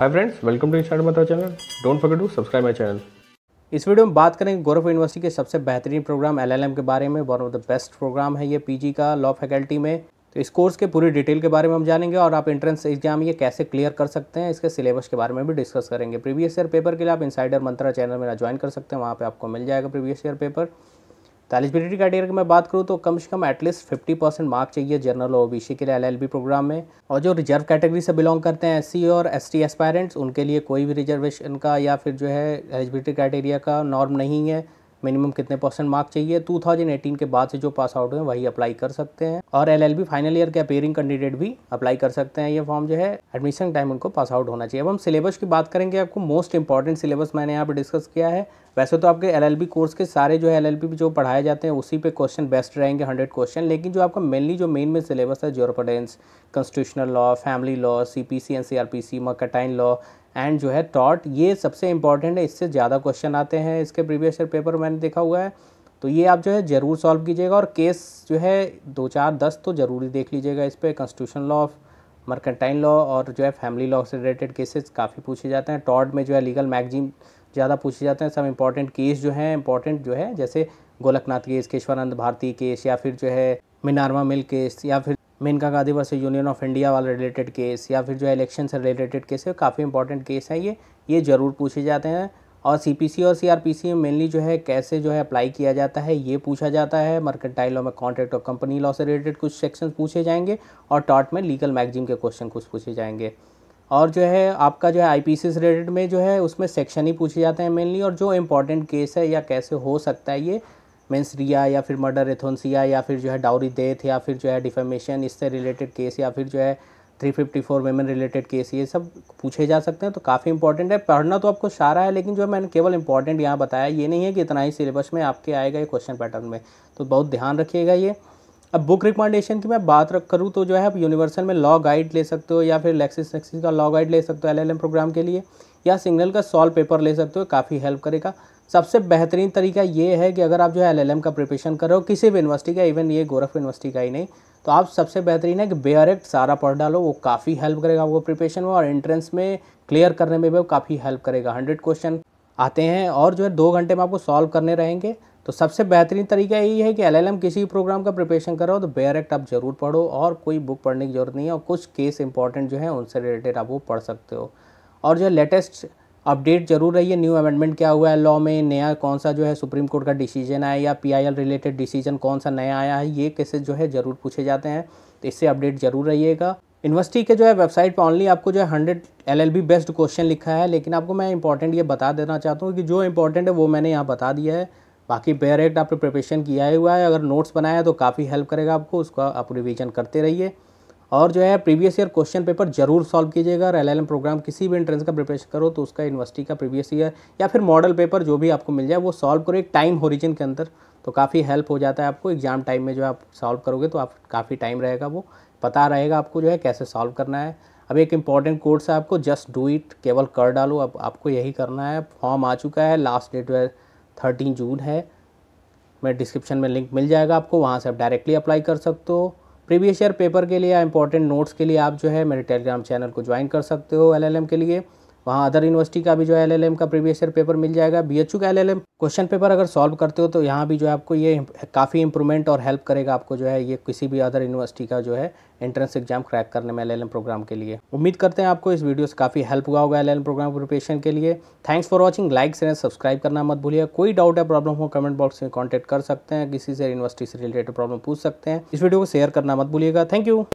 hi friends welcome to इंस्टार्ट माता channel don't forget to subscribe my channel इस video में बात करेंगे गौरव यूनिवर्सिटी के सबसे बेहतरीन प्रोग्राम एलएलएम के बारे में one of the best program है ये पीजी का लॉ फैकल्टी में तो इस कोर्स के पूरी डिटेल के बारे में हम जानेंगे और आप एंट्रेंस एग्जाम ये कैसे क्लियर कर सकते हैं इसके सिलेबस के बारे में भी डिस्कस करेंगे प्रीवियस ईयर पेपर के लिए आप इनसाइडर मंत्रा चैनल मेरा ज्वाइन कर सकते हैं वहाँ पर आपको मिल जाएगा प्रीवियस ईयर पेपर तो एलिजिबिलिटी क्राइटेरिया की मैं बात करूँ तो कम से कम एटलीस्ट फिफ्टी परसेंट मार्क चाहिए जनरल ओ बी सी के लिए एल एल बी प्रोग्राम में और जो रिजर्व कैटेगरी से बिलोंग करते हैं एस सी और एस टी एस्पायरेंट्स उनके लिए कोई भी रिजर्वेशन का या फिर जो है एलिजिबिलिटी क्राइटेरिया का नॉर्म नहीं है मिनिमम कितने परसेंट मार्क चाहिए 2018 के बाद से जो पास आउट हैं वही अप्लाई कर सकते हैं और एलएलबी फाइनल ईयर के अपेयरिंग कैंडिडेट भी अप्लाई कर सकते हैं ये फॉर्म जो है एडमिशन टाइम उनको पास आउट होना चाहिए अब हम सिलेबस की बात करेंगे आपको मोस्ट इंपॉर्टेंट सिलेबस मैंने यहाँ पर डिस्कस किया है वैसे तो आपके एल कोर्स के सारे जो है एल जो पढ़ाए जाते हैं उसी पे क्वेश्चन बेस्ट रहेंगे हंड्रेड क्वेश्चन लेकिन जो आपका मेनली जो मेन में सिलेबस है jurisprudence constitutional law family law C P C and C R P C mercantile law and जो है टॉट ये सबसे इंपॉर्टेंट है इससे ज़्यादा क्वेश्चन आते हैं इसके प्रीवियस ईयर पेपर मैंने देखा हुआ है तो ये आप जो है ज़रूर सॉल्व कीजिएगा और केस जो है दो चार दस तो ज़रूरी देख लीजिएगा इस पर constitution law of mercantile law और जो है फैमिली लॉ से रिलेटेड केसेस काफ़ी पूछे जाते हैं टॉट में जो है लीगल मैगजीन ज़्यादा पूछे जाते हैं सब इंपॉर्टेंट केस जो है इंपॉर्टेंट जो है जैसे गोलकनाथ केस केशवानंद भारती केस या फिर जो है मिनारमा मिल केस या फिर Maneka Gandhi versus Union of India वाला रिलेटेड केस या फिर जो इलेक्शन से रिलेटेड केस है काफ़ी इंपॉर्टेंट केस हैं ये ये ज़रूर पूछे जाते हैं और सीपीसी और सीआरपीसी में मेनली जो है कैसे जो है अप्लाई किया जाता है ये पूछा जाता है मर्केंटाइल लॉ में कॉन्ट्रैक्ट और कंपनी लॉ से रिलेटेड कुछ सेक्शन पूछे जाएंगे और टॉट में लीगल मैगजीन के क्वेश्चन कुछ पूछे जाएंगे और जो है आपका जो है आई से रिलेटेड में जो है उसमें सेक्शन ही पूछे जाते हैं मेनली और जो इम्पॉर्टेंट केस है या कैसे हो सकता है ये रिया या फिर मर्डर एथोनसिया या फिर जो है डाउरी डेथ या फिर जो है डिफेमेशन इससे रिलेटेड केस या फिर जो है three fifty four women related case ये सब पूछे जा सकते हैं तो काफ़ी इंपॉर्टेंट है पढ़ना तो आपको सारा है लेकिन जो है मैंने केवल इंपॉर्टेंट यहाँ बताया ये नहीं है कि इतना ही सिलेबस में आपके आएगा ये क्वेश्चन पैटर्न में तो बहुत ध्यान रखिएगा ये अब बुक रिकमेंडेशन की मैं बात रख करूँ तो जो है आप यूनिवर्सल में लॉ गाइड ले सकते हो या फिर लेक्सिस नेक्सिस का लॉ गाइड ले सकते हो एम प्रोग्राम के लिए या सिग्नल का सॉल्व पेपर ले सकते हो काफ़ी हेल्प करेगा सबसे बेहतरीन तरीका ये है कि अगर आप जो है एलएलएम का प्रिपरेशन कर रहे हो किसी भी यूनिवर्सिटी का इवन ये गोरख यूनिवर्सिटी का ही नहीं तो आप सबसे बेहतरीन है कि बेयरेक्ट सारा पढ़ डालो वो काफ़ी हेल्प करेगा आपको प्रिपरेशन में और एंट्रेंस में क्लियर करने में भी काफ़ी हेल्प करेगा हंड्रेड क्वेश्चन आते हैं और जो है दो घंटे में आपको सॉल्व करने रहेंगे तो सबसे बेहतरीन तरीका यही है कि एल किसी भी प्रोग्राम का प्रिपरेशन करो तो बेयरेक्ट आप ज़रूर पढ़ो और कोई बुक पढ़ने की ज़रूरत नहीं है और कुछ केस इंपॉर्टेंट जो है उनसे रिलेटेड आप वो पढ़ सकते हो और जो लेटेस्ट अपडेट जरूर रही है न्यू अमेंडमेंट क्या हुआ है लॉ में नया कौन सा जो है सुप्रीम कोर्ट का डिसीजन आया या पीआईएल रिलेटेड डिसीजन कौन सा नया आया है ये केसेस जो है ज़रूर पूछे जाते हैं तो इससे अपडेट जरूर रहिएगा यूनिवर्सिटी के जो है वेबसाइट पर ऑनली आपको जो है हंड्रेड एल बेस्ट क्वेश्चन लिखा है लेकिन आपको मैं इंपॉर्टेंट ये बता देना चाहता हूँ कि जो इंपॉर्टेंट है वो मैंने यहाँ बता दिया है बाकी बेरेक्ट आपने प्रिपरेशन किया हुआ है अगर नोट्स बनाया तो काफ़ी हेल्प करेगा आपको उसका आप रिविज़न करते रहिए और जो है प्रीवियस ईयर क्वेश्चन पेपर जरूर सॉल्व कीजिएगा एल एल प्रोग्राम किसी भी एंट्रेंस का प्रिपरेशन करो तो उसका यूनिवर्सिटी का प्रीवियस ईयर या फिर मॉडल पेपर जो भी आपको मिल जाए वो सॉल्व करो एक टाइम होरिजिन के अंदर तो काफ़ी हेल्प हो जाता है आपको एग्जाम टाइम में जो आप सॉल्व करोगे तो आप काफ़ी टाइम रहेगा वो पता रहेगा आपको जो है कैसे सॉल्व करना है अब एक इंपॉर्टेंट कोर्स है आपको जस्ट डू इट केवल कर डालो अब आपको यही करना है फॉर्म आ चुका है लास्ट डेट वह थर्टीन जून है मैं डिस्क्रिप्शन में लिंक मिल जाएगा आपको वहाँ से आप डायरेक्टली अप्लाई कर सकते हो प्रीवियस ईयर पेपर के लिए या इंपॉर्टेंट नोट्स के लिए आप जो है मेरे टेलीग्राम चैनल को ज्वाइन कर सकते हो एलएलएम के लिए वहाँ अदर यूनिवर्सिटी का भी जो एल का प्रीवियस ईयर पेपर मिल जाएगा बीएचयू का एल क्वेश्चन पेपर अगर सॉल्व करते हो तो यहाँ भी जो है आपको ये काफ़ी इंप्रूवमेंट और हेल्प करेगा आपको जो है ये किसी भी अदर यूनिवर्सिटी का जो है एंट्रेंस एग्जाम क्रैक करने में एल प्रोग्राम के लिए उम्मीद करते हैं आपको इस वीडियो से काफ़ी हेल्प हुआ होगा एल प्रोग्राम प्रिपेशन के लिए thanks for watching like share subscribe करना मत भूलिए कोई डाउट या प्रॉब्लम हो कमेंट बॉक्स में कॉन्टैक्ट कर सकते हैं किसी से यूनिवर्सिटी से रिलेटेड प्रॉब्लम पूछ सकते हैं इस वीडियो को शेयर करना मत भूलिएगा थैंक यू